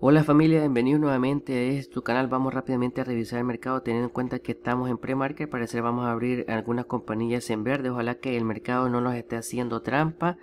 Hola familia, bienvenidos nuevamente a este canal. Vamos rápidamente a revisar el mercado teniendo en cuenta que estamos en premarket market que vamos a abrir algunas compañías en verde. Ojalá que el mercado no nos esté haciendo trampa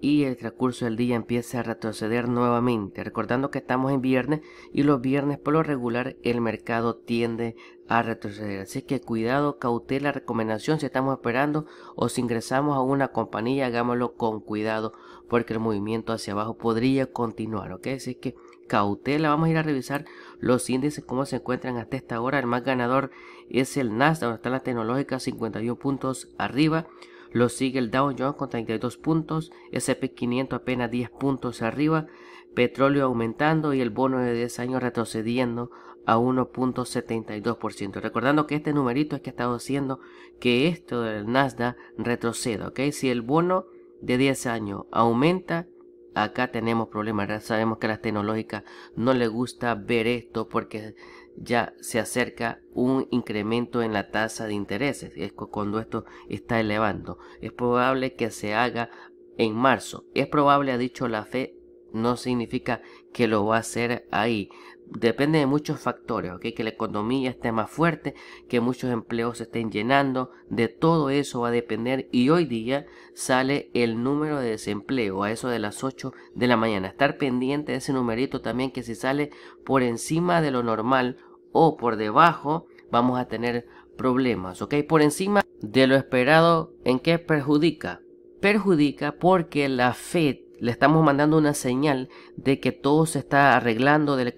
y el transcurso del día empiece a retroceder nuevamente. Recordando que estamos en viernes y los viernes por lo regular el mercado tiende a retroceder. Así que cuidado, cautela, recomendación si estamos esperando o si ingresamos a una compañía, hagámoslo con cuidado porque el movimiento hacia abajo podría continuar. ¿ok? Así que cautela. Vamos a ir a revisar los índices, cómo se encuentran hasta esta hora. El más ganador es el Nasdaq, donde está la tecnológica, 51 puntos arriba. Lo sigue el Dow Jones con 32 puntos, SP 500 apenas 10 puntos arriba, petróleo aumentando y el bono de 10 años retrocediendo a 1.72%. Recordando que este numerito es que ha estado haciendo que esto del Nasdaq retroceda, ¿ok? Si el bono de 10 años aumenta, acá tenemos problemas. Sabemos que a las tecnológicas no le gusta ver esto porque ya se acerca un incremento en la tasa de intereses. cuando esto está elevando. Es probable que se haga en marzo. Es probable, ha dicho la fe, no significa que lo va a hacer ahí depende de muchos factores, okay, que la economía esté más fuerte, que muchos empleos se estén llenando, de todo eso va a depender y hoy día sale el número de desempleo a eso de las 8 de la mañana. Estar pendiente de ese numerito también que si sale por encima de lo normal o por debajo vamos a tener problemas, Por encima de lo esperado, ¿en qué perjudica? Perjudica porque la Fed le estamos mandando una señal de que todo se está arreglando, de la,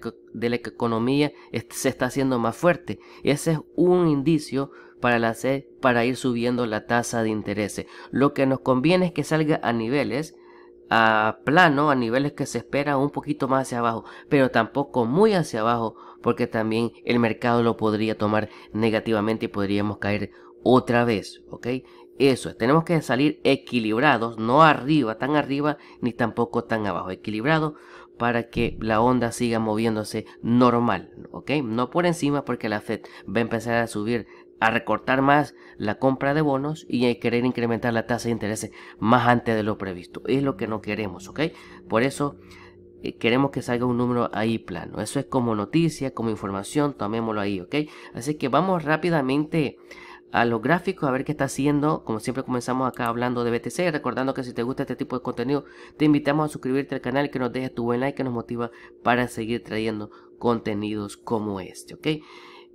la economía se está haciendo más fuerte. Ese es un indicio para, la, para ir subiendo la tasa de interés. Lo que nos conviene es que salga a niveles a plano, a niveles que se espera un poquito más hacia abajo, pero tampoco muy hacia abajo, porque también el mercado lo podría tomar negativamente y podríamos caer otra vez, ¿ok? Eso es, tenemos que salir equilibrados, no arriba, tan arriba, ni tampoco tan abajo, equilibrados para que la onda siga moviéndose normal, ¿ok? No por encima porque la Fed va a empezar a subir, a recortar más la compra de bonos y a querer incrementar la tasa de interés más antes de lo previsto. Es lo que no queremos, ¿ok? Por eso eh, queremos que salga un número ahí plano. Eso es como noticia, como información, tomémoslo ahí, ¿ok? Así que vamos rápidamente a los gráficos, a ver qué está haciendo. Como siempre comenzamos acá hablando de BTC, recordando que si te gusta este tipo de contenido, te invitamos a suscribirte al canal y que nos dejes tu buen like que nos motiva para seguir trayendo contenidos como este, ¿ok?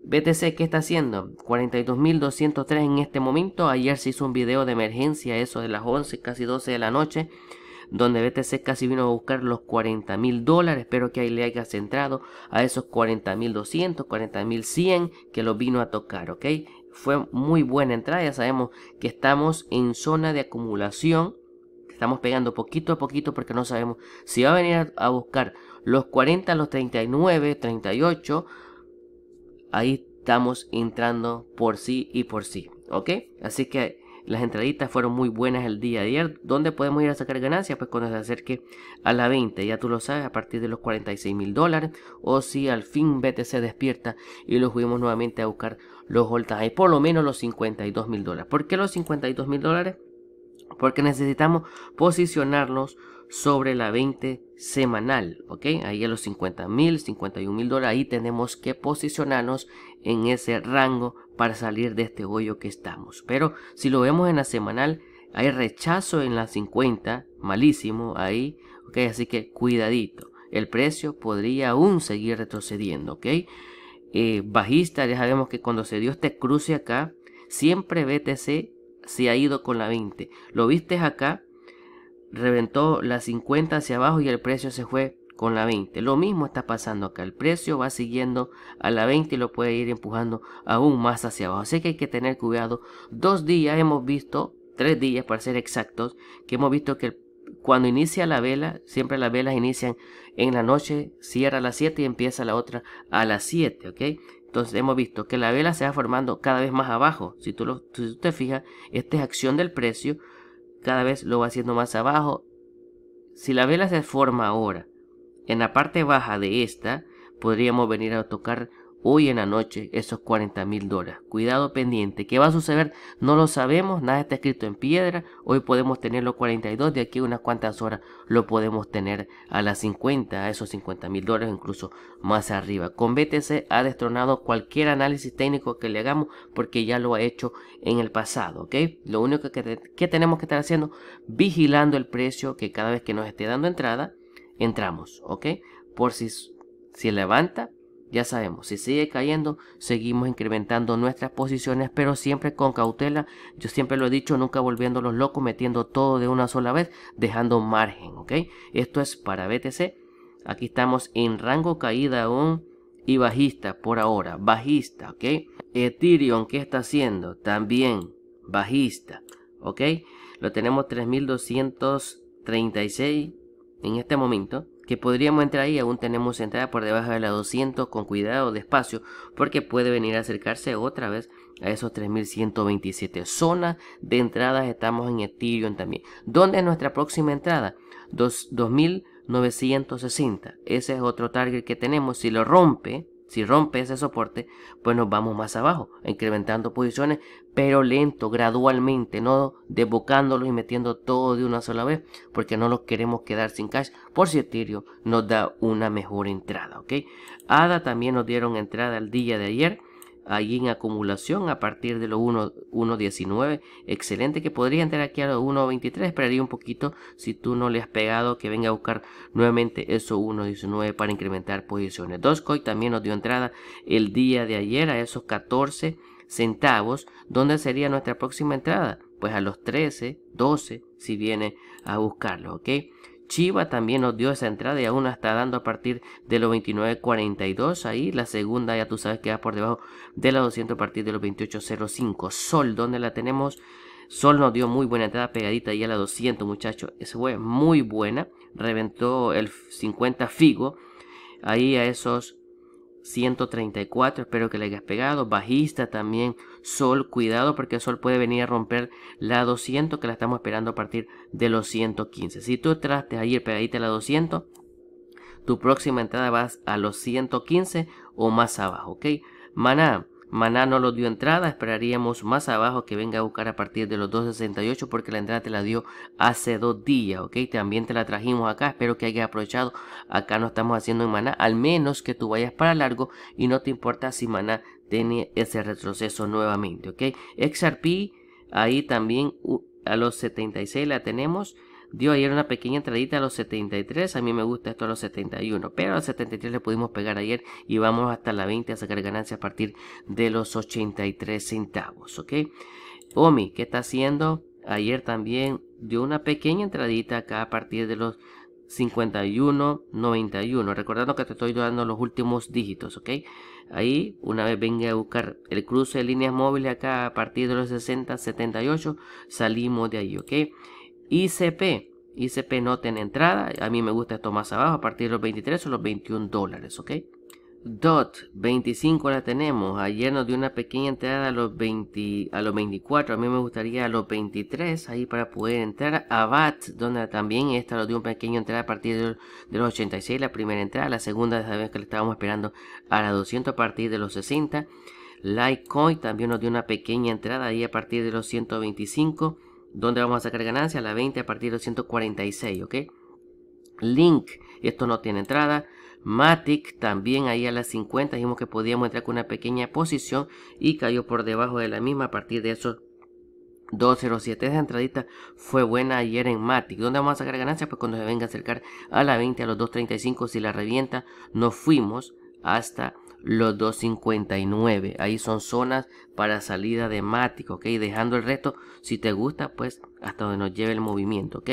BTC, ¿qué está haciendo? 42.203 en este momento. Ayer se hizo un video de emergencia, eso de las 11, casi 12 de la noche, donde BTC casi vino a buscar los 40.000 dólares. Espero que ahí le haya centrado a esos 40.200, 40.100 que lo vino a tocar, ¿ok? Fue muy buena entrada, ya sabemos que estamos en zona de acumulación. Estamos pegando poquito a poquito porque no sabemos si va a venir a, buscar los 40, los 39, 38. Ahí estamos entrando por sí y por sí. ¿Ok? Así que las entraditas fueron muy buenas el día de ayer. ¿Dónde podemos ir a sacar ganancias? Pues cuando se acerque a la 20, ya tú lo sabes, a partir de los 46 mil dólares. O si al fin BTC despierta y lo fuimos nuevamente a buscar los voltajes, por lo menos los 52 mil dólares. ¿Por qué los 52 mil dólares? Porque necesitamos posicionarnos sobre la 20 semanal, ¿ok? Ahí a los 50 mil, 51 mil dólares, ahí tenemos que posicionarnos en ese rango para salir de este hoyo que estamos. Pero si lo vemos en la semanal, hay rechazo en la 50, malísimo ahí, ¿ok? Así que cuidadito, el precio podría aún seguir retrocediendo, ¿ok? Eh, bajista, ya sabemos que cuando se dio este cruce acá, siempre BTC se ha ido con la 20. Lo viste acá, reventó la 50 hacia abajo y el precio se fue con la 20. Lo mismo está pasando acá. El precio va siguiendo a la 20 y lo puede ir empujando aún más hacia abajo. Así que hay que tener cuidado. Dos días hemos visto, tres días para ser exactos, que hemos visto que el cuando inicia la vela, siempre las velas inician en la noche, cierra a las 7 y empieza la otra a las 7, ¿ok? Entonces hemos visto que la vela se va formando cada vez más abajo. Si tú, lo, si tú te fijas, esta es acción del precio, cada vez lo va haciendo más abajo. Si la vela se forma ahora en la parte baja de esta, podríamos venir a tocar hoy en la noche esos 40 mil dólares. Cuidado pendiente. ¿Qué va a suceder? No lo sabemos. Nada está escrito en piedra. Hoy podemos tener los 42. De aquí a unas cuantas horas lo podemos tener a las 50, a esos 50 mil dólares, incluso más arriba. Con BTC ha destronado cualquier análisis técnico que le hagamos porque ya lo ha hecho en el pasado. ¿ok? Lo único que, tenemos que estar haciendo, vigilando el precio que cada vez que nos esté dando entrada, entramos. ¿ok? Por si, si levanta, ya sabemos, si sigue cayendo, seguimos incrementando nuestras posiciones, pero siempre con cautela. Yo siempre lo he dicho, nunca los locos, metiendo todo de una sola vez, dejando margen, ¿ok? Esto es para BTC. Aquí estamos en rango caída aún y bajista por ahora, bajista, ¿ok? Ethereum, ¿qué está haciendo? También bajista, ¿ok? Lo tenemos 3236 en este momento que podríamos entrar ahí, aún tenemos entrada por debajo de la 200 con cuidado, despacio, porque puede venir a acercarse otra vez a esos 3127. Zona de entradas estamos en Ethereum también. ¿Dónde es nuestra próxima entrada? 2960. Ese es otro target que tenemos. Si lo rompe, si rompe ese soporte, pues nos vamos más abajo, incrementando posiciones, pero lento, gradualmente, no desbocándolos y metiendo todo de una sola vez, porque no los queremos quedar sin cash, por si Ethereum nos da una mejor entrada, ¿ok? ADA también nos dieron entrada el día de ayer, allí en acumulación a partir de los 1.19. Excelente que podría entrar aquí a los 1.23. Esperaría un poquito si tú no le has pegado que venga a buscar nuevamente esos 1.19 para incrementar posiciones. coy también nos dio entrada el día de ayer a esos 14 centavos. ¿Dónde sería nuestra próxima entrada? Pues a los 13, 12 si viene a buscarlo. ¿ok? Chiva también nos dio esa entrada y aún está dando a partir de los 29.42 ahí. La segunda ya tú sabes que va por debajo de la 200 a partir de los 28.05. Sol, donde la tenemos? Sol nos dio muy buena entrada pegadita ahí a la 200 muchachos. Esa fue muy buena. Reventó el 50 Figo ahí a esos 134, espero que le hayas pegado. Bajista también, Sol, cuidado porque el Sol puede venir a romper la 200 que la estamos esperando a partir de los 115. Si tú El ayer pegadita la 200, tu próxima entrada vas a los 115 o más abajo, ¿ok? Maná, Maná no lo dio entrada, esperaríamos más abajo que venga a buscar a partir de los 2.68 porque la entrada te la dio hace dos días, ¿ok? También te la trajimos acá, espero que hayas aprovechado, acá no estamos haciendo en Maná, al menos que tú vayas para largo y no te importa si Maná tiene ese retroceso nuevamente, ¿ok? XRP, ahí también a los 76 la tenemos Dio ayer una pequeña entradita a los 73. A mí me gusta esto a los 71. Pero a los 73 le pudimos pegar ayer y vamos hasta la 20 a sacar ganancia a partir de los 83 centavos. ¿Ok? Omi, ¿qué está haciendo? Ayer también dio una pequeña entradita acá a partir de los 51, 91. Recordando que te estoy dando los últimos dígitos, ¿ok? Ahí, una vez venga a buscar el cruce de líneas móviles acá a partir de los 60, 78, salimos de ahí, ¿ok? ICP. ICP no tiene entrada. A mí me gusta esto más abajo, a partir de los 23 o los 21 dólares, ¿ok? DOT, 25 la tenemos. Ayer nos dio una pequeña entrada a los, 20, a los 24. A mí me gustaría a los 23 ahí para poder entrar. ABAT, donde también esta nos dio una pequeña entrada a partir de, los 86. La primera entrada, la segunda, vez que le estábamos esperando a la 200 a partir de los 60. Litecoin también nos dio una pequeña entrada ahí a partir de los 125. ¿Dónde vamos a sacar ganancia? La 20 a partir de 146, ¿ok? Link, esto no tiene entrada. Matic también ahí a las 50 dijimos que podíamos entrar con una pequeña posición y cayó por debajo de la misma a partir de esos 207. Esa entradita fue buena ayer en Matic. ¿Dónde vamos a sacar ganancia? Pues cuando se venga a acercar a la 20, a los 235, si la revienta, nos fuimos hasta los 259. Ahí son zonas para salida de Matic, ¿ok? Dejando el resto, si te gusta, pues hasta donde nos lleve el movimiento, ¿ok?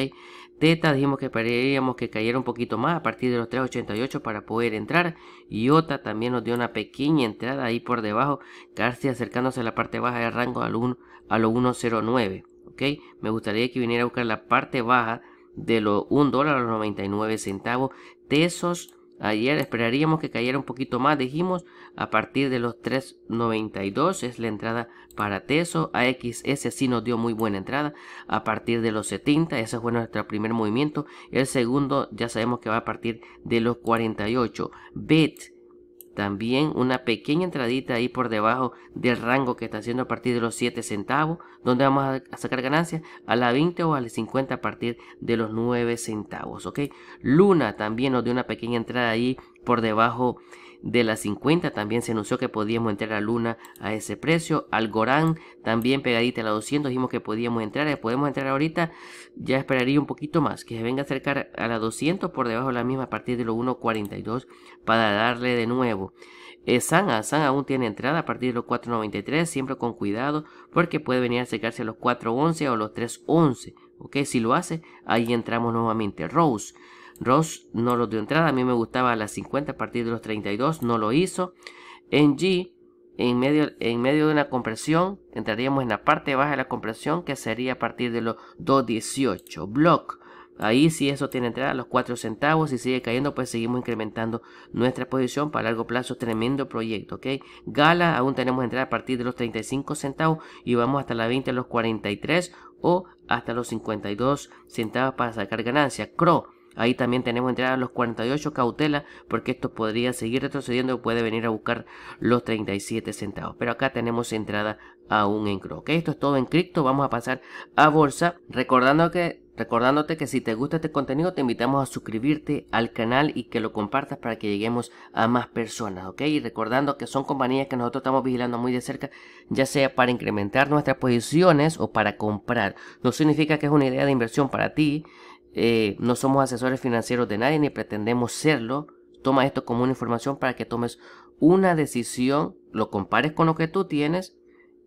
Teta dijimos que esperaríamos que cayera un poquito más a partir de los 3.88 para poder entrar. Iota también nos dio una pequeña entrada ahí por debajo, casi acercándose a la parte baja del rango a los 1.09, ¿ok? Me gustaría que viniera a buscar la parte baja de los 1 dólar a los 99 centavos. Tesos Ayer esperaríamos que cayera un poquito más, dijimos, a partir de los 3.92 es la entrada para Teso, AXS sí nos dio muy buena entrada, a partir de los 70, ese fue nuestro primer movimiento, el segundo ya sabemos que va a partir de los 48, BIT. También una pequeña entradita ahí por debajo del rango que está haciendo a partir de los 7 centavos, donde vamos a sacar ganancias a la 20 o a la 50 a partir de los 9 centavos, ¿ok? Luna también nos dio una pequeña entrada ahí por debajo de las 50 también se anunció que podíamos entrar a Luna a ese precio. Al también pegadita a la 200 dijimos que podíamos entrar. Eh, podemos entrar ahorita. Ya esperaría un poquito más. Que se venga a acercar a la 200 por debajo de la misma a partir de los 1.42 para darle de nuevo. Eh, san ah, San aún tiene entrada a partir de los 4.93. Siempre con cuidado porque puede venir a acercarse a los 4.11 o los 3.11. Ok, si lo hace, ahí entramos nuevamente. Rose. Ross no lo dio entrada, a mí me gustaba a las 50 a partir de los 32, no lo hizo. En G, en medio, en medio de una compresión, entraríamos en la parte baja de la compresión que sería a partir de los 2.18. Block, ahí si eso tiene entrada a los 4 centavos y si sigue cayendo, pues seguimos incrementando nuestra posición para largo plazo, tremendo proyecto, ¿ok? Gala, aún tenemos entrada a partir de los 35 centavos y vamos hasta la 20 a los 43 o hasta los 52 centavos para sacar ganancia. Cro, Ahí también tenemos entrada a los 48 cautela porque esto podría seguir retrocediendo y puede venir a buscar los 37 centavos. Pero acá tenemos entrada aún en Encro. Esto es todo en cripto. Vamos a pasar a bolsa. Recordando que Recordándote que si te gusta este contenido te invitamos a suscribirte al canal y que lo compartas para que lleguemos a más personas, ¿ok? Y recordando que son compañías que nosotros estamos vigilando muy de cerca, ya sea para incrementar nuestras posiciones o para comprar. No significa que es una idea de inversión para ti, eh, no somos asesores financieros de nadie ni pretendemos serlo. Toma esto como una información para que tomes una decisión, lo compares con lo que tú tienes,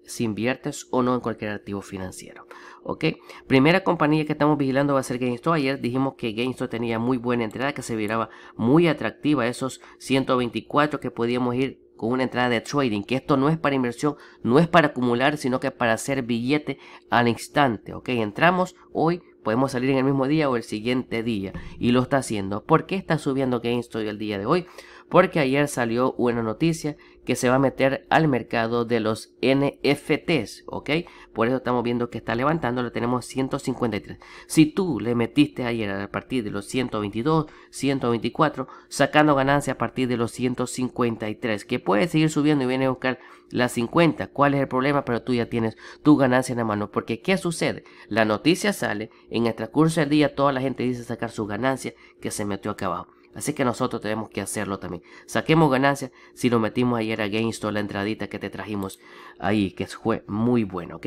si inviertes o no en cualquier activo financiero. ¿Ok? Primera compañía que estamos vigilando va a ser GameStop. Ayer dijimos que GameStop tenía muy buena entrada, que se viraba muy atractiva. Esos 124 que podíamos ir con una entrada de trading, que esto no es para inversión, no es para acumular, sino que para hacer billete al instante, ¿ok? Entramos hoy Podemos salir en el mismo día o el siguiente día. Y lo está haciendo. ¿Por qué está subiendo GameStop el día de hoy? porque ayer salió una noticia que se va a meter al mercado de los NFTs, ¿ok? Por eso estamos viendo que está levantando, le tenemos 153. Si tú le metiste ayer a partir de los 122, 124, sacando ganancia a partir de los 153, que puede seguir subiendo y viene a buscar las 50. ¿Cuál es el problema? Pero tú ya tienes tu ganancia en la mano, porque ¿qué sucede? La noticia sale, en el transcurso del día toda la gente dice sacar su ganancia que se metió acá abajo. Así que nosotros tenemos que hacerlo también. Saquemos ganancias si lo metimos ayer a GameStop, la entradita que te trajimos ahí, que fue muy buena, ¿ok?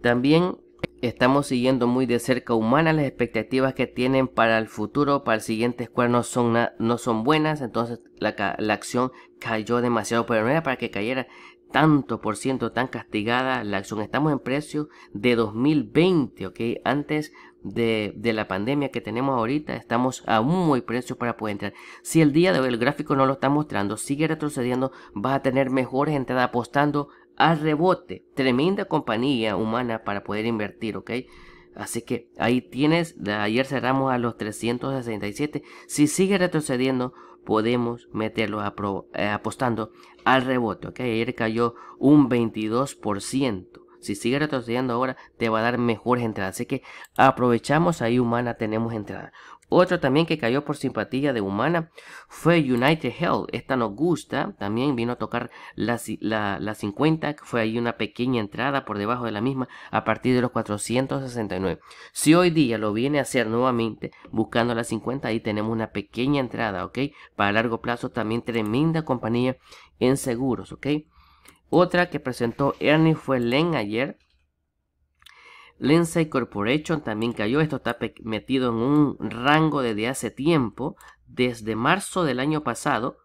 También estamos siguiendo muy de cerca humana. las expectativas que tienen para el futuro, para el siguiente square no son, no son buenas, entonces la, la acción cayó demasiado, pero no era para que cayera tanto por ciento tan castigada la acción. Estamos en precio de 2020, ¿ok? Antes de, la pandemia que tenemos ahorita, estamos aún muy precio para poder entrar. Si el día de hoy el gráfico no lo está mostrando, sigue retrocediendo, vas a tener mejores entradas apostando al rebote. Tremenda compañía humana para poder invertir, ¿ok? Así que ahí tienes, ayer cerramos a los 367. Si sigue retrocediendo, podemos meterlo eh, apostando al rebote. ¿ok? Ayer cayó un 22%. Si sigue retrocediendo ahora, te va a dar mejores entradas. Así que aprovechamos ahí Humana, tenemos entrada. Otro también que cayó por simpatía de Humana fue United Health. Esta nos gusta. También vino a tocar la, la, la 50. Fue ahí una pequeña entrada por debajo de la misma a partir de los 469. Si hoy día lo viene a hacer nuevamente buscando la 50, ahí tenemos una pequeña entrada, ¿ok? Para largo plazo también tremenda compañía en seguros, ¿ok? Otra que presentó Ernie fue Len ayer. Lensei Corporation también cayó. Esto está metido en un rango desde hace tiempo. Desde marzo del año pasado,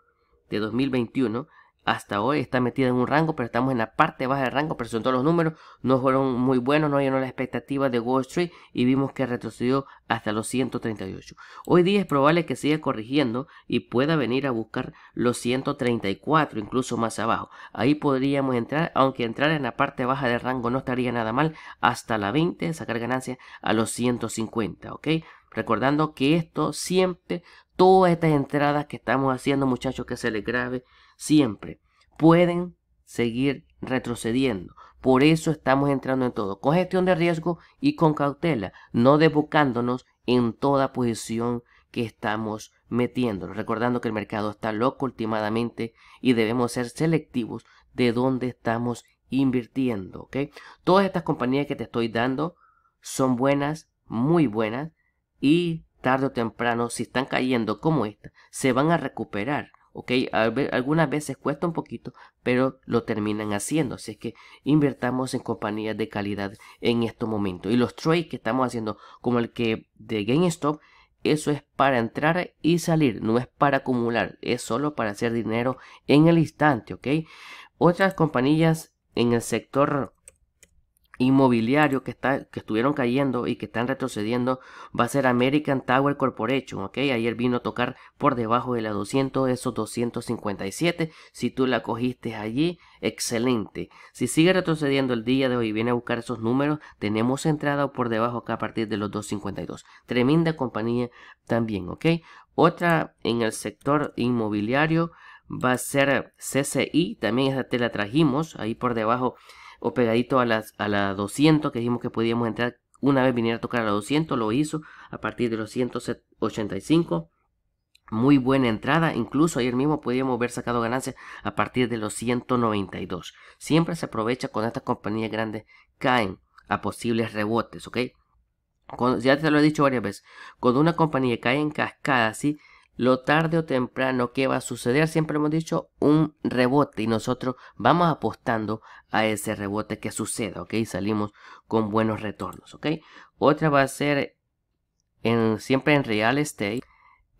de 2021, hasta hoy está metida en un rango, pero estamos en la parte baja del rango, todos los números, no fueron muy buenos, no llenó la expectativa de Wall Street y vimos que retrocedió hasta los 138. Hoy día es probable que siga corrigiendo y pueda venir a buscar los 134, incluso más abajo. Ahí podríamos entrar, aunque entrar en la parte baja del rango no estaría nada mal, hasta la 20, sacar ganancias a los 150, ¿ok? Recordando que esto siempre, todas estas entradas que estamos haciendo muchachos, que se les grabe siempre pueden seguir retrocediendo. Por eso estamos entrando en todo, con gestión de riesgo y con cautela, no desbocándonos en toda posición que estamos metiendo recordando que el mercado está loco últimamente y debemos ser selectivos de dónde estamos invirtiendo. ¿ok? Todas estas compañías que te estoy dando son buenas, muy buenas, y tarde o temprano, si están cayendo como esta, se van a recuperar. ¿ok? algunas veces cuesta un poquito, pero lo terminan haciendo. Así es que invertamos en compañías de calidad en este momento. Y los trades que estamos haciendo, como el que de GameStop, eso es para entrar y salir, no es para acumular, es solo para hacer dinero en el instante, ¿ok? Otras compañías en el sector inmobiliario que, está, que estuvieron cayendo y que están retrocediendo va a ser American Tower Corporation, ¿ok? Ayer vino a tocar por debajo de la 200, esos 257. Si tú la cogiste allí, excelente. Si sigue retrocediendo el día de hoy viene a buscar esos números, tenemos entrada por debajo acá a partir de los 252. Tremenda compañía también, ¿ok? Otra en el sector inmobiliario va a ser CCI, también esa te la trajimos ahí por debajo o pegadito a, las, a la 200 que dijimos que podíamos entrar una vez viniera a tocar a la 200, lo hizo a partir de los 185. Muy buena entrada, incluso ayer mismo podíamos haber sacado ganancias a partir de los 192. Siempre se aprovecha cuando estas compañías grandes caen a posibles rebotes, ¿ok? ya te lo he dicho varias veces, cuando una compañía cae en cascada así, lo tarde o temprano que va a suceder, siempre hemos dicho, un rebote y nosotros vamos apostando a ese rebote que suceda, ¿ok? Salimos con buenos retornos, ¿ok? Otra va a ser en, siempre en real estate,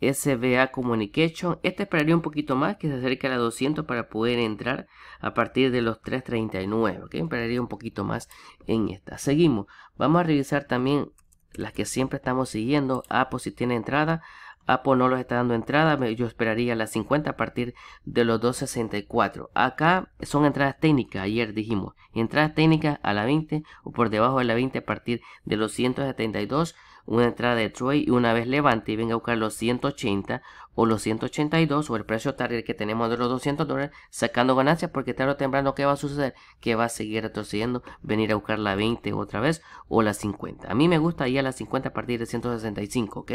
SBA Communication. Este esperaría un poquito más, que se acerque a la 200 para poder entrar a partir de los 339, ¿ok? Esperaría un poquito más en esta. Seguimos, vamos a revisar también las que siempre estamos siguiendo. A si tiene entrada, Apple no los está dando entrada, yo esperaría las 50 a partir de los 2.64. Acá son entradas técnicas, ayer dijimos, entradas técnicas a la 20 o por debajo de la 20 a partir de los 172, una entrada de Troy y una vez levante y venga a buscar los 180 o los 182 o el precio target que tenemos de los 200 dólares sacando ganancias porque tarde o temprano ¿qué va a suceder? Que va a seguir retrocediendo, venir a buscar la 20 otra vez o la 50. A mí me gusta a la 50 a partir de 165, ¿ok?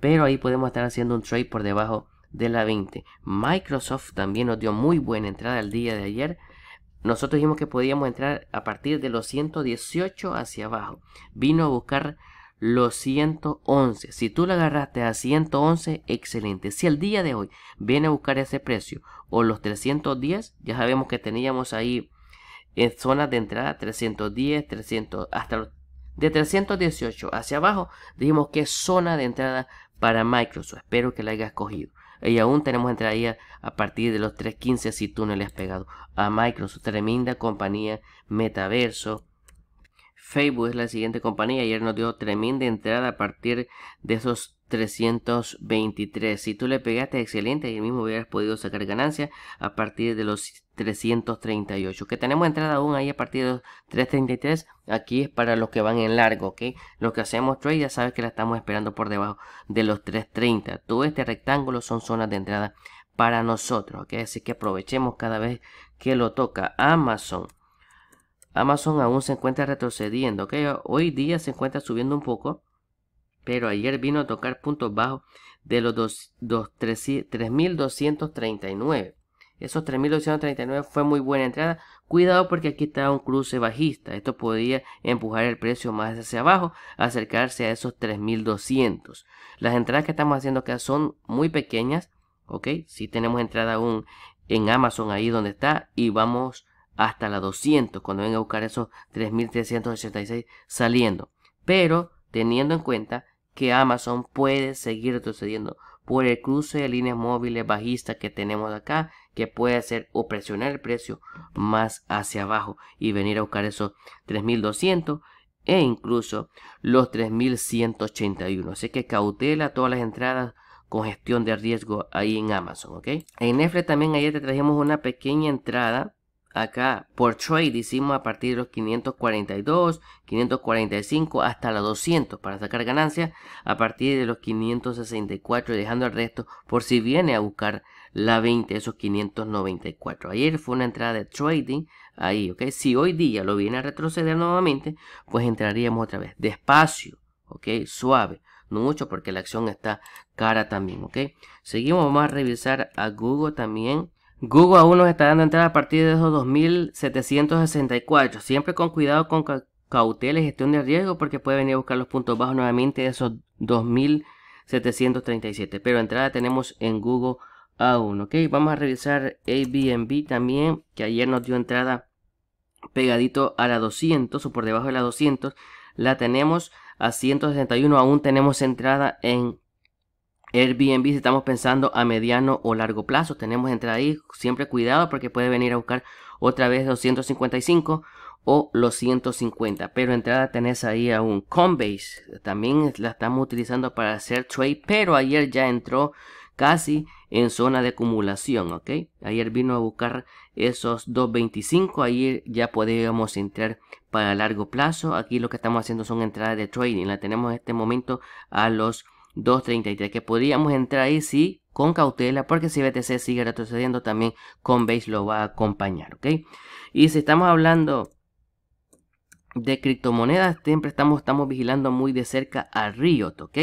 pero ahí podemos estar haciendo un trade por debajo de la 20. Microsoft también nos dio muy buena entrada el día de ayer. Nosotros dijimos que podíamos entrar a partir de los 118 hacia abajo. Vino a buscar los 111. Si tú la agarraste a 111, excelente. Si el día de hoy viene a buscar ese precio o los 310, ya sabemos que teníamos ahí en zonas de entrada 310, 300, hasta de 318 hacia abajo, dijimos que zona de entrada para Microsoft. Espero que la hayas cogido. Y aún tenemos entrada a partir de los 3.15 si tú no le has pegado a Microsoft. Tremenda compañía, metaverso. Facebook es la siguiente compañía. Ayer nos dio tremenda entrada a partir de esos 323. Si tú le pegaste, excelente, y el mismo hubieras podido sacar ganancia a partir de los 338. Que tenemos entrada aún ahí a partir de los 333. Aquí es para los que van en largo, ¿ok? Los que hacemos trade ya sabes que la estamos esperando por debajo de los 330. Todo este rectángulo son zonas de entrada para nosotros, ¿ok? Así que aprovechemos cada vez que lo toca. Amazon. Amazon aún se encuentra retrocediendo, ¿ok? Hoy día se encuentra subiendo un poco pero ayer vino a tocar puntos bajos de los 3.239. Esos 3.239 fue muy buena entrada. Cuidado porque aquí está un cruce bajista. Esto podría empujar el precio más hacia abajo, acercarse a esos 3.200. Las entradas que estamos haciendo acá son muy pequeñas. ¿Ok? Si tenemos entrada aún en Amazon ahí donde está y vamos hasta la 200 cuando venga a buscar esos 3.386 saliendo. Pero teniendo en cuenta Amazon puede seguir retrocediendo por el cruce de líneas móviles bajistas que tenemos acá, que puede hacer o presionar el precio más hacia abajo y venir a buscar esos 3200 e incluso los 3181. Así que cautela todas las entradas con gestión de riesgo ahí en Amazon, ¿ok? En Netflix también ayer te trajimos una pequeña entrada acá por trade hicimos a partir de los 542, 545 hasta los 200 para sacar ganancias a partir de los 564 y dejando el resto por si viene a buscar la 20 esos 594. Ayer fue una entrada de trading ahí, ¿ok? Si hoy día lo viene a retroceder nuevamente, pues entraríamos otra vez despacio, ¿ok? Suave. No mucho porque la acción está cara también, ¿ok? Seguimos, más a revisar a Google también. Google aún nos está dando entrada a partir de esos 2.764. Siempre con cuidado, con cautela y gestión de riesgo porque puede venir a buscar los puntos bajos nuevamente de esos 2.737. Pero entrada tenemos en Google aún. Ok, vamos a revisar Airbnb también que ayer nos dio entrada pegadito a la 200 o por debajo de la 200. La tenemos a 161. Aún tenemos entrada en Airbnb si estamos pensando a mediano o largo plazo. Tenemos entrada ahí siempre cuidado porque puede venir a buscar otra vez 255 o los 150. Pero entrada tenés ahí a un base. También la estamos utilizando para hacer trade. Pero ayer ya entró casi en zona de acumulación. ¿ok? Ayer vino a buscar esos 225. Ayer ya podíamos entrar para largo plazo. Aquí lo que estamos haciendo son entradas de trading. La tenemos en este momento a los 2.33, que podríamos entrar ahí sí con cautela, porque si BTC sigue retrocediendo también con BASE lo va a acompañar, ¿ok? Y si estamos hablando de criptomonedas, siempre estamos, estamos vigilando muy de cerca a río ¿ok?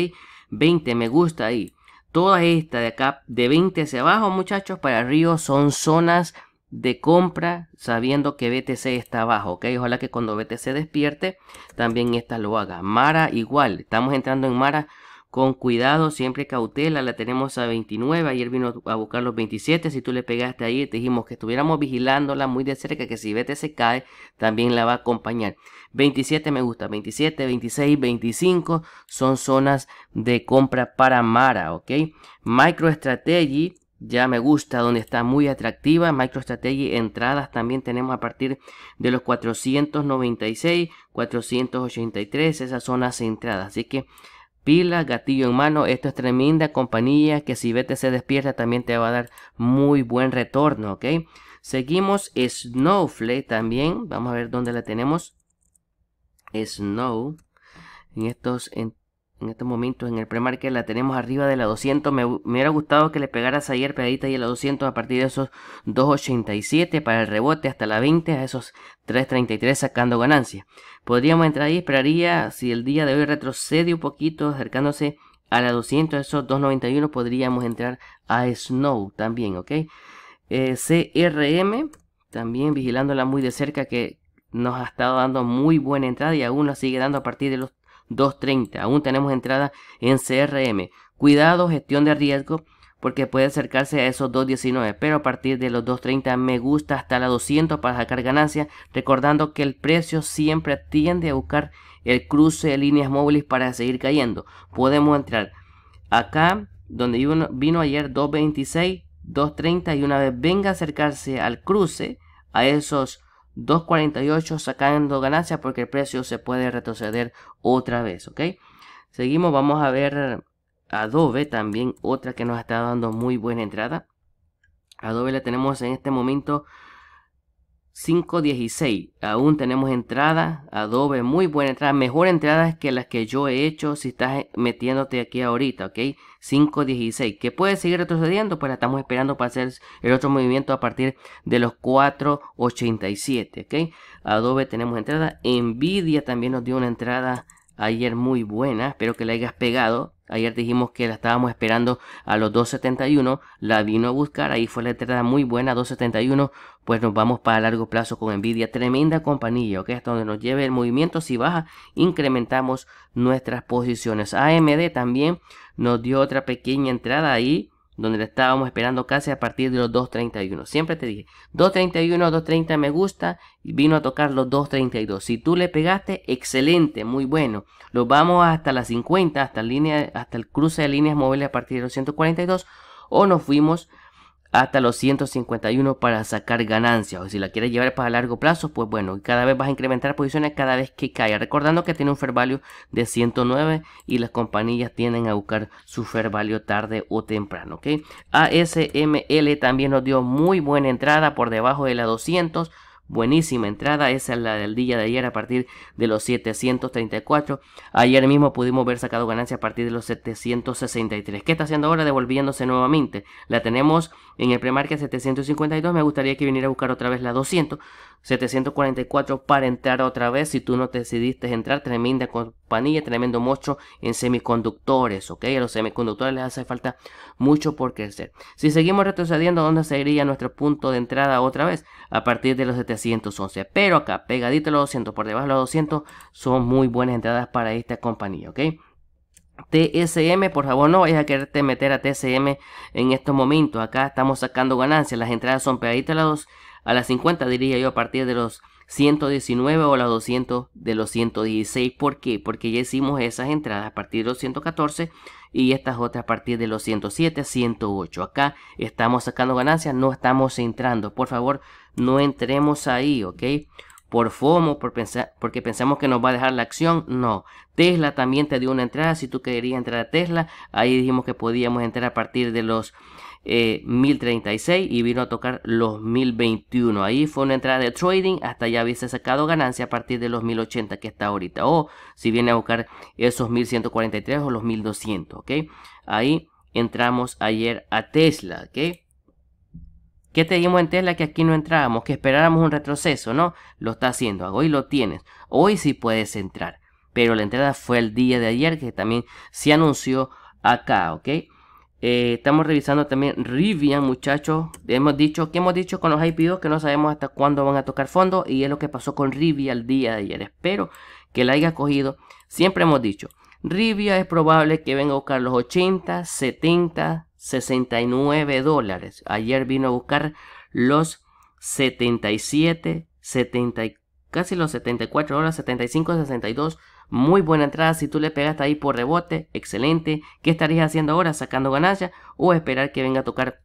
20 me gusta ahí. Toda esta de acá, de 20 hacia abajo, muchachos, para Riot son zonas de compra sabiendo que BTC está abajo, ok, ojalá que cuando BTC despierte también esta lo haga, Mara igual, estamos entrando en Mara con cuidado, siempre cautela, la tenemos a 29, ayer vino a buscar los 27, si tú le pegaste ahí, dijimos que estuviéramos vigilándola muy de cerca, que si vete se cae, también la va a acompañar. 27 me gusta, 27, 26, 25 son zonas de compra para Mara, ¿ok? MicroStrategy ya me gusta, donde está muy atractiva. MicroStrategy entradas también tenemos a partir de los 496, 483, esas zonas entradas. Así que Pila, gatillo en mano, esto es tremenda compañía que si vete se despierta también te va a dar muy buen retorno, ¿ok? Seguimos Snowflake también, vamos a ver dónde la tenemos. Snow, en estos, en estos momentos en el premarket la tenemos arriba de la 200. Me, hubiera gustado que le pegaras ayer pegadita y a la 200 a partir de esos 2.87 para el rebote hasta la 20 a esos 3.33 sacando ganancia. Podríamos entrar ahí, esperaría si el día de hoy retrocede un poquito acercándose a la 200, esos 2.91 podríamos entrar a Snow también, ¿ok? Eh, CRM, también vigilándola muy de cerca que nos ha estado dando muy buena entrada y aún la sigue dando a partir de los 2.30. Aún tenemos entrada en CRM. Cuidado, gestión de riesgo, porque puede acercarse a esos 2.19, pero a partir de los 2.30 me gusta hasta la 200 para sacar ganancia recordando que el precio siempre tiende a buscar el cruce de líneas móviles para seguir cayendo. Podemos entrar acá, donde vino, vino ayer 2.26, 2.30 y una vez venga a acercarse al cruce, a esos 2.48 sacando ganancias porque el precio se puede retroceder otra vez, ¿ok? Seguimos, vamos a ver Adobe también, otra que nos está dando muy buena entrada. Adobe la tenemos en este momento 5.16. Aún tenemos entrada. Adobe, muy buena entrada. Mejor entrada que las que yo he hecho si estás metiéndote aquí ahorita, ¿ok? 5.16. Que puede seguir retrocediendo, pero estamos esperando para hacer el otro movimiento a partir de los 4.87, ¿ok? Adobe tenemos entrada. Nvidia también nos dio una entrada ayer muy buena, espero que la hayas pegado. Ayer dijimos que la estábamos esperando a los 2.71, la vino a buscar, ahí fue la entrada muy buena, 2.71, pues nos vamos para largo plazo con envidia tremenda compañía, ¿ok? hasta donde nos lleve el movimiento, si baja, incrementamos nuestras posiciones. AMD también nos dio otra pequeña entrada ahí, donde estábamos esperando casi a partir de los 2.31. Siempre te dije, 2.31, 2.30 me gusta, y vino a tocar los 2.32. Si tú le pegaste, excelente, muy bueno. Lo vamos hasta las 50, hasta, línea, hasta el cruce de líneas móviles a partir de los 142, o nos fuimos hasta los 151 para sacar ganancias. O si la quieres llevar para largo plazo, pues bueno, cada vez vas a incrementar posiciones cada vez que caiga. Recordando que tiene un fair value de 109 y las compañías tienden a buscar su fair value tarde o temprano. ¿ok? ASML también nos dio muy buena entrada por debajo de la 200 Buenísima entrada, esa es la del día de ayer a partir de los 734. Ayer mismo pudimos ver sacado ganancia a partir de los 763. ¿Qué está haciendo ahora? Devolviéndose nuevamente. La tenemos en el premarket 752. Me gustaría que viniera a buscar otra vez la 200. 744 para entrar otra vez. Si tú no decidiste entrar, tremenda compañía, tremendo mocho en semiconductores. ¿Ok? A los semiconductores les hace falta mucho por crecer. Si seguimos retrocediendo, ¿dónde seguiría nuestro punto de entrada otra vez? A partir de los 700 111, Pero acá, pegadito a los 200, por debajo de los 200, son muy buenas entradas para esta compañía, ¿ok? TSM, por favor no vayas a quererte meter a TSM en estos momentos. Acá estamos sacando ganancias. Las entradas son pegaditas a, los, a las 50, diría yo, a partir de los 119 o las 200 de los 116. ¿Por qué? Porque ya hicimos esas entradas a partir de los 114 y estas otras a partir de los 107, 108. Acá estamos sacando ganancias, no estamos entrando. Por favor, no entremos ahí, ¿ok? Por FOMO, por pensar, porque pensamos que nos va a dejar la acción, no. Tesla también te dio una entrada, si tú querías entrar a Tesla, ahí dijimos que podíamos entrar a partir de los 1036 eh, y vino a tocar los 1021. Ahí fue una entrada de trading, hasta ya hubiese sacado ganancia a partir de los 1080 que está ahorita. O si viene a buscar esos 1143 o los 1200, ¿ok? Ahí entramos ayer a Tesla, ¿ok? ¿Qué te dimos en tela? que aquí no entrábamos? Que esperáramos un retroceso, ¿no? Lo está haciendo, ah, hoy lo tienes, hoy sí puedes entrar. Pero la entrada fue el día de ayer que también se anunció acá, ¿ok? Eh, estamos revisando también Rivian, muchachos. Hemos dicho, que hemos dicho con los IP2? Que no sabemos hasta cuándo van a tocar fondo. Y es lo que pasó con Ribia el día de ayer. Espero que la haya cogido. Siempre hemos dicho, Ribia es probable que venga a buscar los 80, 70, 69 dólares. Ayer vino a buscar los 77, 70, casi los 74 horas, 75, 62. Muy buena entrada si tú le pegaste ahí por rebote, excelente. ¿Qué estarías haciendo ahora? ¿Sacando ganancia o esperar que venga a tocar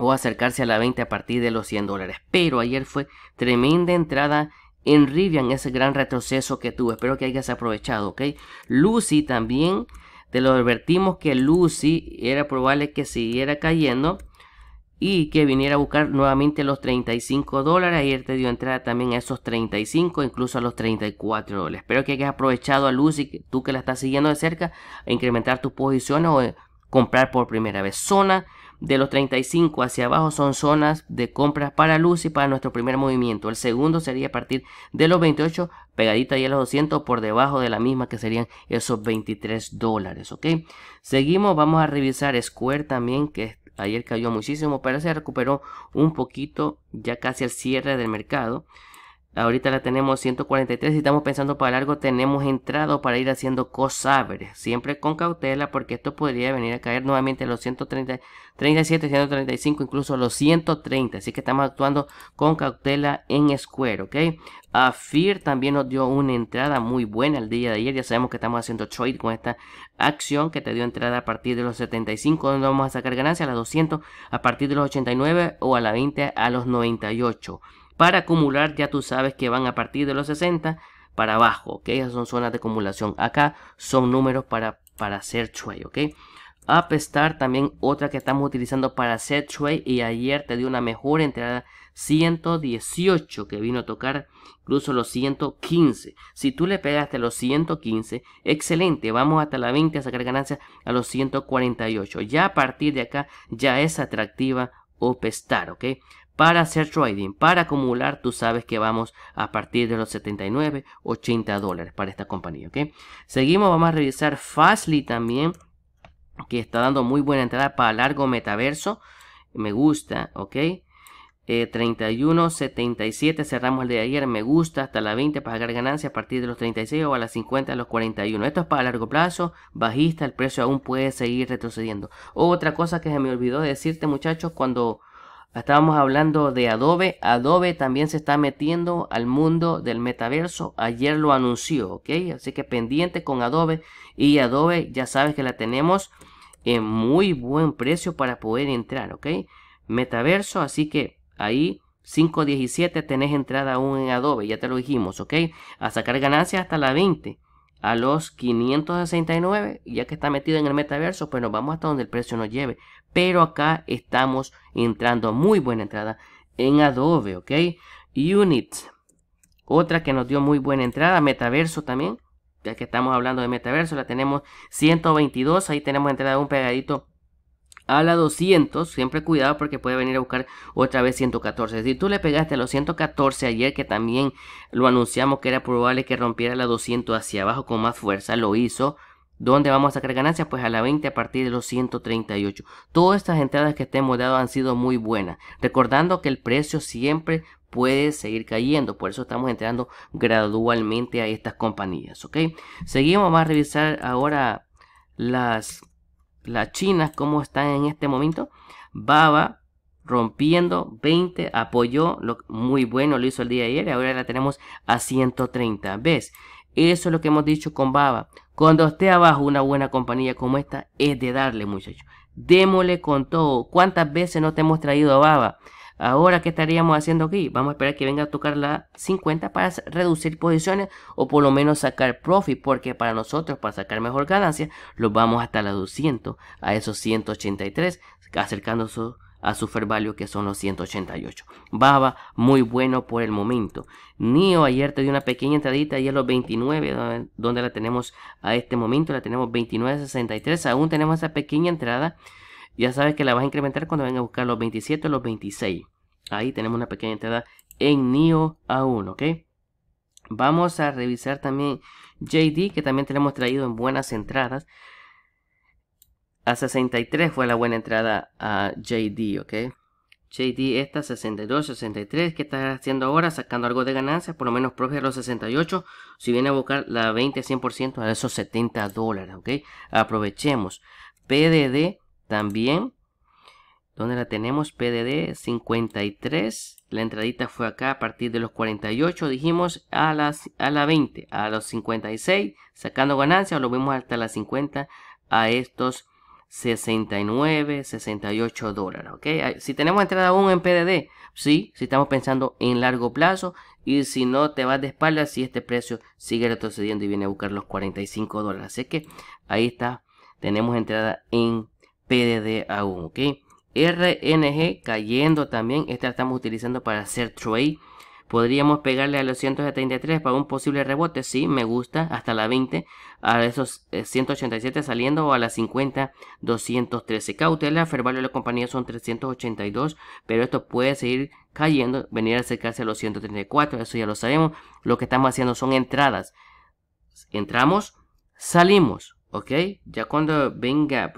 o acercarse a la 20 a partir de los 100 dólares? Pero ayer fue tremenda entrada en Rivian, ese gran retroceso que tuve Espero que hayas aprovechado, ¿ok? Lucy también te lo advertimos que Lucy era probable que siguiera cayendo y que viniera a buscar nuevamente los 35 dólares. y él te dio entrada también a esos 35, incluso a los 34 dólares. Espero que hayas aprovechado a Lucy, tú que la estás siguiendo de cerca, a incrementar tus posiciones o comprar por primera vez. Zona de los 35 hacia abajo son zonas de compras para luz y para nuestro primer movimiento. El segundo sería a partir de los 28, pegadita ahí a los 200 por debajo de la misma que serían esos 23 dólares. ¿ok? Seguimos, vamos a revisar Square también que ayer cayó muchísimo pero se recuperó un poquito ya casi al cierre del mercado. Ahorita la tenemos 143. Si estamos pensando para largo, tenemos entrado para ir haciendo Cosabre. Siempre con cautela porque esto podría venir a caer nuevamente a los 130, 37, 135, incluso los 130. Así que estamos actuando con cautela en Square, ¿ok? A Fir también nos dio una entrada muy buena el día de ayer. Ya sabemos que estamos haciendo trade con esta acción que te dio entrada a partir de los 75. Donde vamos a sacar ganancia a los 200, a partir de los 89 o a la 20 a los 98 para acumular ya tú sabes que van a partir de los 60 para abajo, ok, esas son zonas de acumulación, acá son números para, para hacer trade, ok. Upstart, también otra que estamos utilizando para hacer trade y ayer te dio una mejor entrada 118 que vino a tocar incluso los 115. Si tú le pegaste los 115, excelente, vamos hasta la 20 a sacar ganancias a los 148. Ya a partir de acá ya es atractiva Opestar, ¿ok? para hacer trading, para acumular, tú sabes que vamos a partir de los 79, 80 dólares para esta compañía, ¿ok? Seguimos, vamos a revisar Fastly también, que está dando muy buena entrada para largo metaverso, me gusta, ¿ok? 31, eh, 77, cerramos el de ayer, me gusta, hasta la 20 para sacar ganancias a partir de los 36 o a las 50 a los 41. Esto es para largo plazo, bajista, el precio aún puede seguir retrocediendo. Otra cosa que se me olvidó decirte muchachos, cuando Estábamos hablando de Adobe. Adobe también se está metiendo al mundo del metaverso. Ayer lo anunció, ¿ok? Así que pendiente con Adobe. Y Adobe ya sabes que la tenemos en muy buen precio para poder entrar, ¿ok? Metaverso, así que ahí 5.17 tenés entrada aún en Adobe, ya te lo dijimos, ¿ok? A sacar ganancias hasta la 20. A los 569, ya que está metido en el metaverso, pues nos vamos hasta donde el precio nos lleve pero acá estamos entrando muy buena entrada en Adobe, ¿ok? Unit, otra que nos dio muy buena entrada, Metaverso también, ya que estamos hablando de Metaverso, la tenemos 122, ahí tenemos entrada un pegadito a la 200, siempre cuidado porque puede venir a buscar otra vez 114. Si tú le pegaste a los 114 ayer, que también lo anunciamos que era probable que rompiera la 200 hacia abajo con más fuerza, lo hizo, ¿Dónde vamos a sacar ganancias? Pues a la 20 a partir de los 138. Todas estas entradas que te hemos dado han sido muy buenas. Recordando que el precio siempre puede seguir cayendo. Por eso estamos entrando gradualmente a estas compañías. Seguimos. Vamos a revisar ahora las, las chinas. ¿Cómo están en este momento? Baba rompiendo 20, apoyó, muy bueno lo hizo el día de ayer, ahora la tenemos a 130. ¿Ves? Eso es lo que hemos dicho con Baba. Cuando esté abajo una buena compañía como esta, es de darle, muchachos. Démosle con todo. ¿Cuántas veces no te hemos traído a Baba? Ahora, ¿qué estaríamos haciendo aquí? Vamos a esperar que venga a tocar la 50 para reducir posiciones o por lo menos sacar profit, porque para nosotros, para sacar mejor ganancia, los vamos hasta la 200, a esos 183, acercando su a su fair que son los 188. Baba, muy bueno por el momento. Nio ayer te dio una pequeña entradita y a los 29, donde la tenemos a este momento, la tenemos 29.63. Aún tenemos esa pequeña entrada. Ya sabes que la vas a incrementar cuando venga a buscar los 27 o los 26. Ahí tenemos una pequeña entrada en NIO A1, ¿ok? Vamos a revisar también JD, que también tenemos traído en buenas entradas. A 63 fue la buena entrada a JD, ¿ok? JD esta 62, 63, ¿qué está haciendo ahora? Sacando algo de ganancias, por lo menos a los 68. Si viene a buscar la 20, 100% a esos 70 dólares, ¿ok? Aprovechemos. PDD también. ¿Dónde la tenemos? PDD 53. La entradita fue acá a partir de los 48, dijimos, a, las, a la 20, a los 56, sacando ganancias, lo vimos hasta las 50 a estos 69, 68 dólares, ¿ok? Si tenemos entrada aún en PDD, sí, si estamos pensando en largo plazo y si no te vas de espaldas, si este precio sigue retrocediendo y viene a buscar los 45 dólares. Así que ahí está, tenemos entrada en PDD aún, ¿ok? RNG cayendo también, esta estamos utilizando para hacer trade Podríamos pegarle a los 133 para un posible rebote, sí, me gusta, hasta la 20, a esos 187 eh, saliendo o a la 50, 213. Cautela, Fervalio de la compañía son 382, pero esto puede seguir cayendo, venir a acercarse a los 134, eso ya lo sabemos. Lo que estamos haciendo son entradas. Entramos, salimos, ¿ok? Ya cuando venga,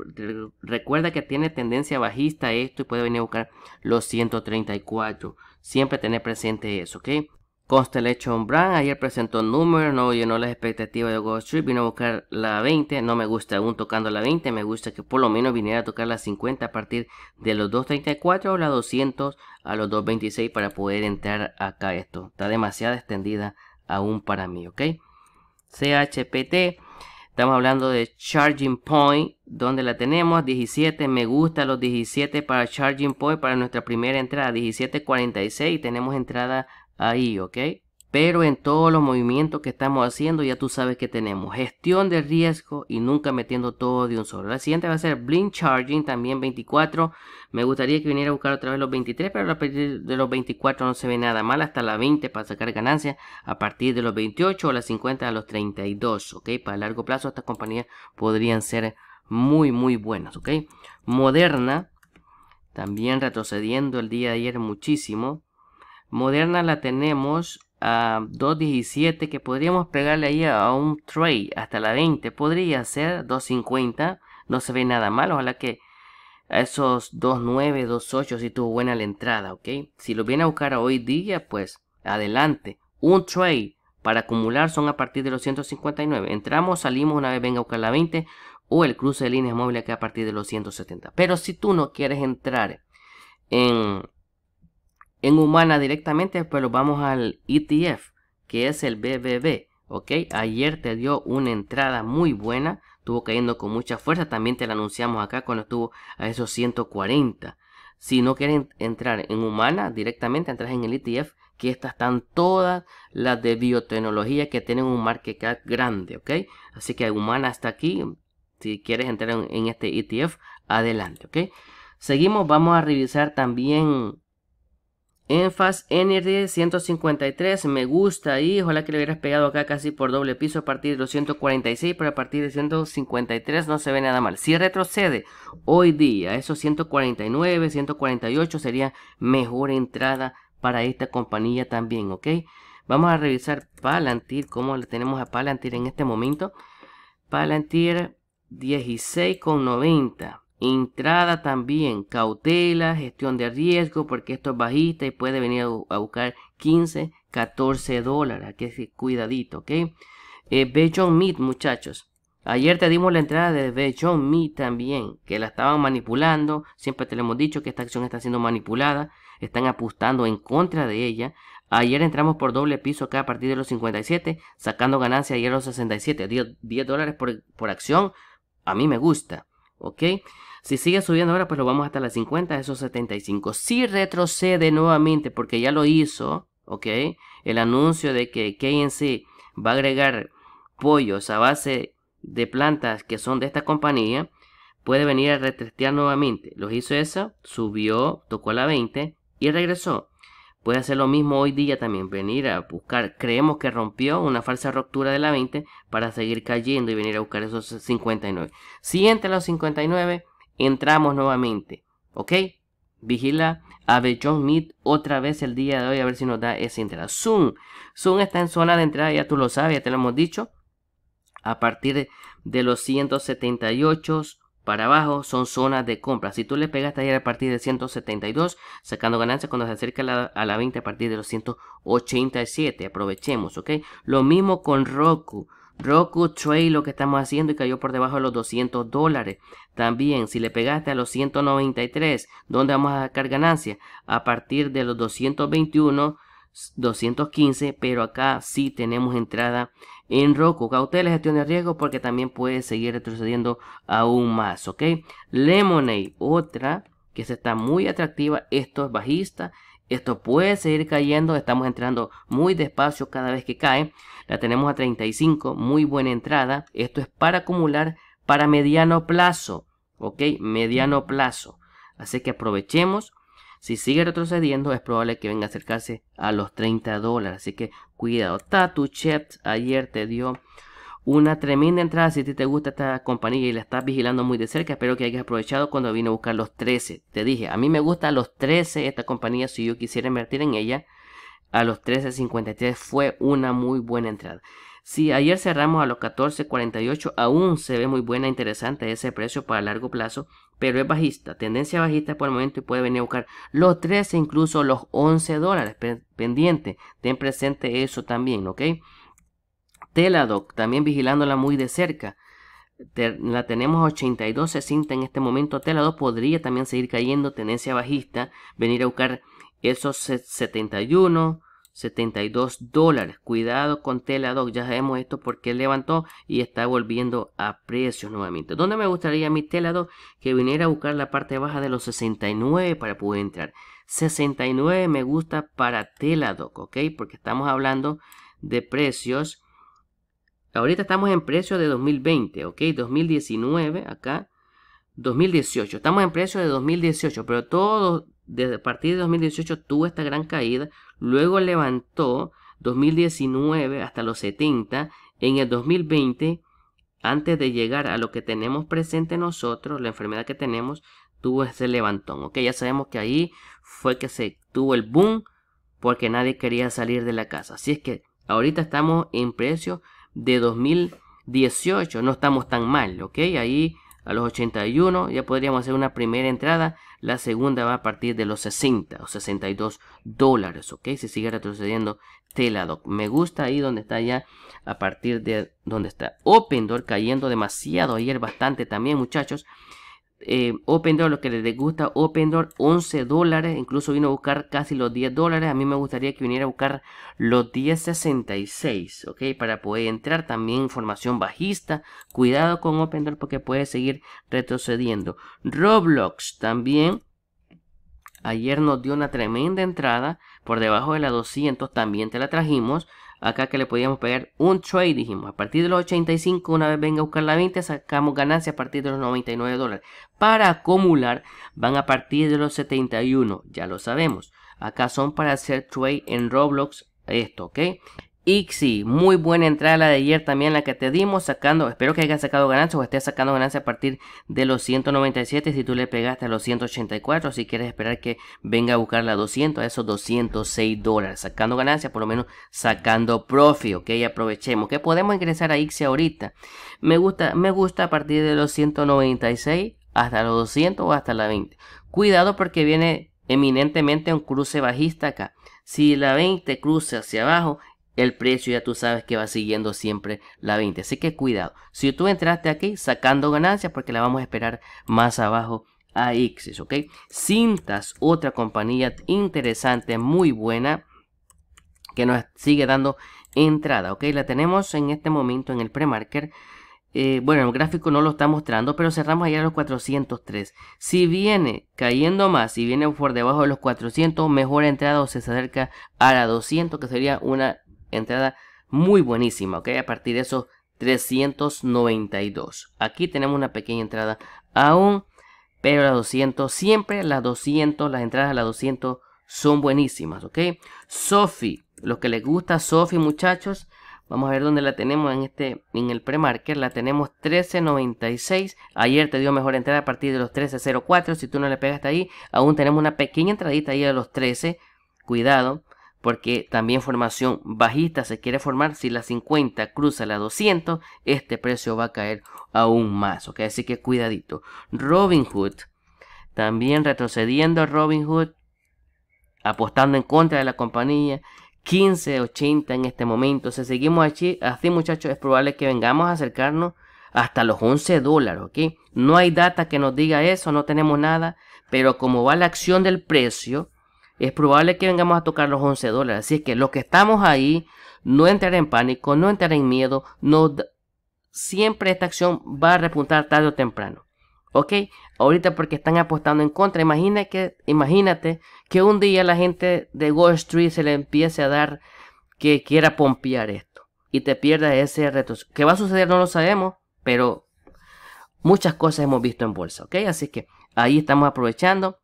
recuerda que tiene tendencia bajista esto y puede venir a buscar los 134. Siempre tener presente eso, ¿ok? Constellation Brand ayer presentó Número, no llenó las expectativas de Wall Street, vino a buscar la 20, no me gusta aún tocando la 20, me gusta que por lo menos viniera a tocar la 50 a partir de los 234 o la 200 a los 226 para poder entrar acá esto. Está demasiado extendida aún para mí, ¿ok? CHPT Estamos hablando de Charging Point, donde la tenemos. 17, me gusta los 17 para Charging Point, para nuestra primera entrada. 17.46, tenemos entrada ahí, ¿ok? Pero en todos los movimientos que estamos haciendo, ya tú sabes que tenemos gestión de riesgo y nunca metiendo todo de un solo. La siguiente va a ser Blink Charging, también 24. Me gustaría que viniera a buscar otra vez los 23, pero a partir de los 24 no se ve nada mal, hasta la 20 para sacar ganancias. A partir de los 28 o las 50 a los 32, ¿ok? Para largo plazo estas compañías podrían ser muy, muy buenas, ¿ok? Moderna, también retrocediendo el día de ayer muchísimo. Moderna la tenemos a 2.17 que podríamos pegarle ahí a un trade hasta la 20 podría ser 2.50 no se ve nada mal ojalá que a esos 2.9 2.8 si tuvo buena la entrada ok si lo viene a buscar hoy día pues adelante un trade para acumular son a partir de los 159 entramos salimos una vez venga a buscar la 20 o el cruce de líneas móviles que a partir de los 170 pero si tú no quieres entrar en en humana directamente, pero vamos al ETF, que es el BBB. ¿ok? Ayer te dio una entrada muy buena, estuvo cayendo con mucha fuerza, también te la anunciamos acá cuando estuvo a esos 140. Si no quieres entrar en humana directamente, entras en el ETF, que estas están todas las de biotecnología que tienen un market cap grande, ¿ok? Así que humana hasta aquí, si quieres entrar en este ETF, adelante, ¿ok? Seguimos, vamos a revisar también Enfas Energy 153, me gusta ahí, ojalá que le hubieras pegado acá casi por doble piso a partir de los 146, pero a partir de 153 no se ve nada mal. Si retrocede hoy día, esos 149, 148 sería mejor entrada para esta compañía también, ¿ok? Vamos a revisar Palantir, cómo le tenemos a Palantir en este momento. Palantir 16,90. Entrada también, cautela, gestión de riesgo, porque esto es bajista y puede venir a buscar 15, 14 dólares. Aquí es cuidadito, ¿ok? Eh, Bechon Meat, muchachos. Ayer te dimos la entrada de Bechon Meat también, que la estaban manipulando. Siempre te lo hemos dicho que esta acción está siendo manipulada. Están apostando en contra de ella. Ayer entramos por doble piso acá a partir de los 57, sacando ganancia ayer a los 67. 10, dólares por, por acción. A mí me gusta, ¿ok? Si sigue subiendo ahora, pues lo vamos hasta las 50, esos 75. Si retrocede nuevamente, porque ya lo hizo, ¿ok? El anuncio de que KNC va a agregar pollos a base de plantas que son de esta compañía, puede venir a retestear nuevamente. Los hizo eso, subió, tocó la 20 y regresó. Puede hacer lo mismo hoy día también, venir a buscar, creemos que rompió una falsa ruptura de la 20 para seguir cayendo y venir a buscar esos 59. Siguiente a los 59, entramos nuevamente. ¿Ok? Vigila a John mead otra vez el día de hoy a ver si nos da esa entrada. Zoom. Zoom está en zona de entrada, ya tú lo sabes, ya te lo hemos dicho. A partir de los 178 para abajo son zonas de compra. Si tú le pegas ayer a partir de 172, sacando ganancias cuando se acerca a la, a la 20 a partir de los 187, aprovechemos, ¿ok? Lo mismo con Roku. Roku Trade lo que estamos haciendo y cayó por debajo de los 200 dólares. También si le pegaste a los 193, ¿dónde vamos a sacar ganancia? A partir de los 221, 215, pero acá sí tenemos entrada en Roku. Cautela, gestión de riesgo porque también puede seguir retrocediendo aún más, ¿ok? Lemonade, otra que se está muy atractiva, esto es bajista esto puede seguir cayendo, estamos entrando muy despacio cada vez que cae. La tenemos a 35, muy buena entrada. Esto es para acumular para mediano plazo, ¿ok? Mediano plazo. Así que aprovechemos. Si sigue retrocediendo, es probable que venga a acercarse a los 30 dólares. Así que cuidado. Tatu ayer te dio una tremenda entrada si te gusta esta compañía y la estás vigilando muy de cerca. Espero que hayas aprovechado cuando vine a buscar los 13. Te dije, a mí me gusta los 13 esta compañía si yo quisiera invertir en ella. A los 13.53 fue una muy buena entrada. Si ayer cerramos a los 14.48, aún se ve muy buena, interesante ese precio para largo plazo, pero es bajista, tendencia bajista por el momento y puede venir a buscar los 13, incluso los 11 dólares pendiente. Ten presente eso también, ¿ok? Teladoc, también vigilándola muy de cerca. la tenemos 82 60 en este momento. Teladoc podría también seguir cayendo, tendencia bajista, venir a buscar esos 71, 72 dólares. Cuidado con Teladoc, ya sabemos esto porque levantó y está volviendo a precios nuevamente. ¿Dónde me gustaría mi Teladoc? Que viniera a buscar la parte baja de los 69 para poder entrar. 69 me gusta para Teladoc, ¿ok? Porque estamos hablando de precios Ahorita estamos en precio de 2020, ¿ok? 2019 acá. 2018. Estamos en precio de 2018, pero todo desde a partir de 2018 tuvo esta gran caída. Luego levantó 2019 hasta los 70. En el 2020, antes de llegar a lo que tenemos presente nosotros, la enfermedad que tenemos, tuvo ese levantón. ¿ok? Ya sabemos que ahí fue que se tuvo el boom porque nadie quería salir de la casa. Así es que ahorita estamos en precio de 2018. No estamos tan mal, ¿ok? Ahí a los 81 ya podríamos hacer una primera entrada. La segunda va a partir de los 60 o 62 dólares, ¿ok? Si sigue retrocediendo Teladoc. Me gusta ahí donde está ya a partir de donde está Open Door cayendo demasiado ayer, bastante también muchachos. Eh, Open Door, lo que les gusta Open Door, 11 dólares. Incluso vino a buscar casi los 10 dólares. A mí me gustaría que viniera a buscar los 10.66, ¿ok? Para poder entrar también formación bajista. Cuidado con Open Door porque puede seguir retrocediendo. Roblox también. Ayer nos dio una tremenda entrada por debajo de la 200, también te la trajimos acá que le podíamos pegar un trade, dijimos. A partir de los 85, una vez venga a buscar la 20, sacamos ganancia a partir de los 99 dólares. Para acumular, van a partir de los 71, ya lo sabemos. Acá son para hacer trade en Roblox, esto, ¿ok? Ixi, muy buena entrada la de ayer también la que te dimos sacando, espero que hayas sacado ganancias o estés sacando ganancias a partir de los 197 si tú le pegaste a los 184, si quieres esperar que venga a buscar la 200, a esos 206 dólares, sacando ganancias, por lo menos sacando que ok, aprovechemos, que podemos ingresar a Ixi ahorita, me gusta, me gusta a partir de los 196 hasta los 200 o hasta la 20, cuidado porque viene eminentemente un cruce bajista acá, si la 20 cruce hacia abajo, el precio ya tú sabes que va siguiendo siempre la 20. Así que cuidado. Si tú entraste aquí sacando ganancias, porque la vamos a esperar más abajo a Ixis, ¿ok? Cintas, otra compañía interesante, muy buena, que nos sigue dando entrada, ¿ok? La tenemos en este momento en el premarker. Eh, bueno, el gráfico no lo está mostrando, pero cerramos allá a los 403. Si viene cayendo más, si viene por debajo de los 400, mejor entrada o se acerca a la 200, que sería una entrada muy buenísima, ¿ok? A partir de esos 392. Aquí tenemos una pequeña entrada aún, pero las 200, siempre las 200, las entradas a las 200 son buenísimas, ¿ok? Sophie, los que les gusta Sophie, muchachos, vamos a ver dónde la tenemos en este, en el pre la tenemos 13.96, ayer te dio mejor entrada a partir de los 13.04, si tú no le pegaste ahí, aún tenemos una pequeña entradita ahí a los 13, cuidado, porque también formación bajista se quiere formar. Si la 50 cruza la 200, este precio va a caer aún más. Así que cuidadito. Robinhood, también retrocediendo Robinhood, apostando en contra de la compañía. 15.80 en este momento. Si seguimos así, así muchachos, es probable que vengamos a acercarnos hasta los 11 dólares, No hay data que nos diga eso, no tenemos nada, pero como va la acción del precio, es probable que vengamos a tocar los 11 dólares. Así es que los que estamos ahí, no entrar en pánico, no entrar en miedo, no siempre esta acción va a repuntar tarde o temprano. ¿Ok? Ahorita porque están apostando en contra. que, imagínate que un día la gente de Wall Street se le empiece a dar que quiera pompear esto. Y te pierdas ese reto. ¿Qué va a suceder? No lo sabemos. Pero muchas cosas hemos visto en bolsa. ¿Ok? Así que ahí estamos aprovechando.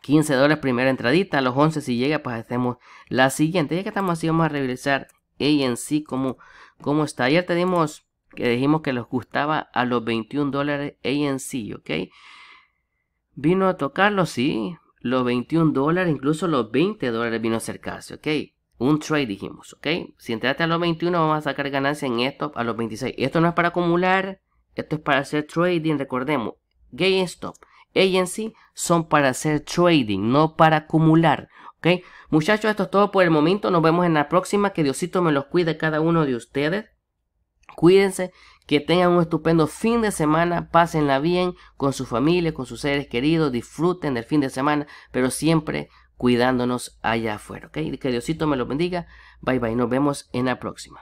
15 dólares primera entradita, a los 11 si llega pues hacemos la siguiente. Ya que estamos así vamos a revisar ANC como, como está. Ayer tenemos que dijimos que les gustaba a los 21 dólares ANC, ¿ok? Vino a tocarlo, sí, los 21 dólares, incluso los 20 dólares vino a acercarse, ¿ok? Un trade dijimos, ¿ok? Si entraste a los 21 vamos a sacar ganancia en esto a los 26. Esto no es para acumular, esto es para hacer trading, recordemos. GameStop. stop sí son para hacer trading, no para acumular. ¿Ok? Muchachos, esto es todo por el momento. Nos vemos en la próxima. Que Diosito me los cuide cada uno de ustedes. Cuídense, que tengan un estupendo fin de semana, pásenla bien con su familia, con sus seres queridos, disfruten del fin de semana, pero siempre cuidándonos allá afuera, ¿ok? Que Diosito me los bendiga. Bye bye, nos vemos en la próxima.